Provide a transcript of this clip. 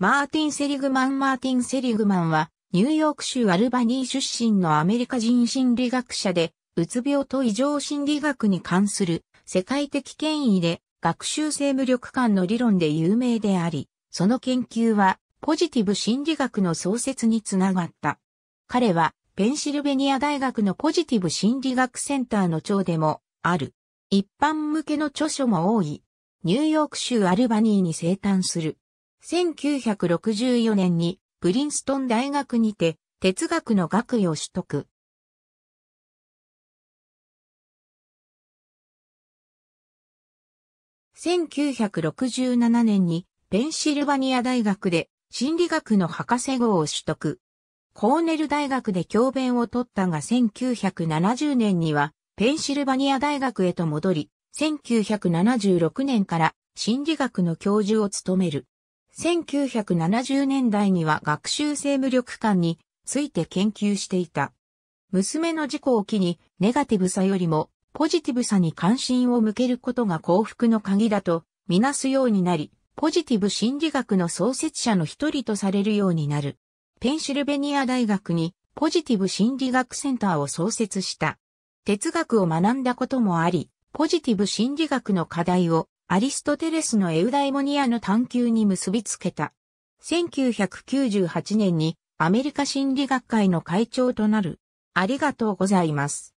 マーティン・セリグマン・マーティン・セリグマンは、ニューヨーク州アルバニー出身のアメリカ人心理学者で、うつ病と異常心理学に関する世界的権威で、学習性無力感の理論で有名であり、その研究は、ポジティブ心理学の創設につながった。彼は、ペンシルベニア大学のポジティブ心理学センターの長でも、ある。一般向けの著書も多い。ニューヨーク州アルバニーに生誕する。1964年にプリンストン大学にて哲学の学位を取得。1967年にペンシルバニア大学で心理学の博士号を取得。コーネル大学で教鞭を取ったが1970年にはペンシルバニア大学へと戻り、1976年から心理学の教授を務める。1970年代には学習性無力感について研究していた。娘の事故を機に、ネガティブさよりもポジティブさに関心を向けることが幸福の鍵だとみなすようになり、ポジティブ心理学の創設者の一人とされるようになる。ペンシルベニア大学にポジティブ心理学センターを創設した。哲学を学んだこともあり、ポジティブ心理学の課題をアリストテレスのエウダイモニアの探求に結びつけた。1998年にアメリカ心理学会の会長となる。ありがとうございます。